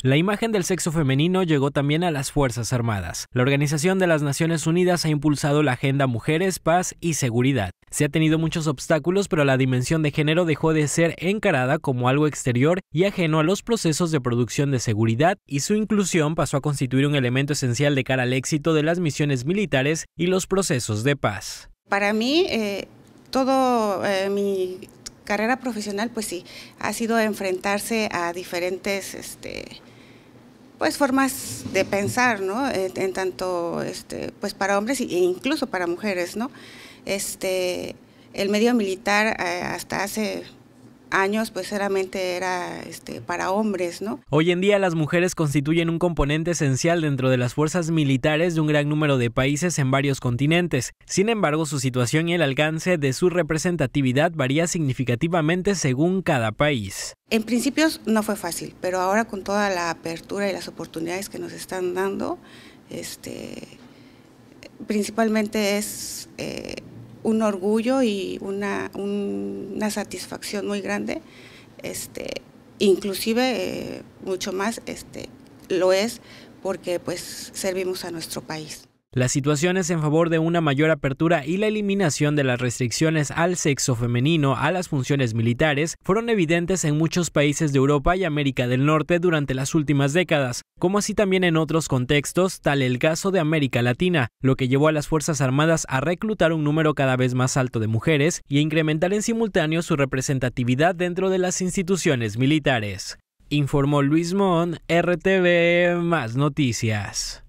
La imagen del sexo femenino llegó también a las Fuerzas Armadas. La Organización de las Naciones Unidas ha impulsado la Agenda Mujeres, Paz y Seguridad. Se ha tenido muchos obstáculos, pero la dimensión de género dejó de ser encarada como algo exterior y ajeno a los procesos de producción de seguridad y su inclusión pasó a constituir un elemento esencial de cara al éxito de las misiones militares y los procesos de paz. Para mí, eh, todo eh, mi carrera profesional, pues sí, ha sido enfrentarse a diferentes este, pues formas de pensar, ¿no? En, tanto, este, pues para hombres e incluso para mujeres, ¿no? Este, el medio militar eh, hasta hace años pues solamente era este, para hombres, ¿no? Hoy en día las mujeres constituyen un componente esencial dentro de las fuerzas militares de un gran número de países en varios continentes. Sin embargo, su situación y el alcance de su representatividad varía significativamente según cada país. En principios no fue fácil, pero ahora con toda la apertura y las oportunidades que nos están dando, este, principalmente es eh, un orgullo y una, satisfacción muy grande, este, inclusive eh, mucho más este, lo es porque pues servimos a nuestro país. Las situaciones en favor de una mayor apertura y la eliminación de las restricciones al sexo femenino a las funciones militares fueron evidentes en muchos países de Europa y América del Norte durante las últimas décadas, como así también en otros contextos, tal el caso de América Latina, lo que llevó a las Fuerzas Armadas a reclutar un número cada vez más alto de mujeres y a incrementar en simultáneo su representatividad dentro de las instituciones militares. Informó Luis Mon, RTV Más Noticias.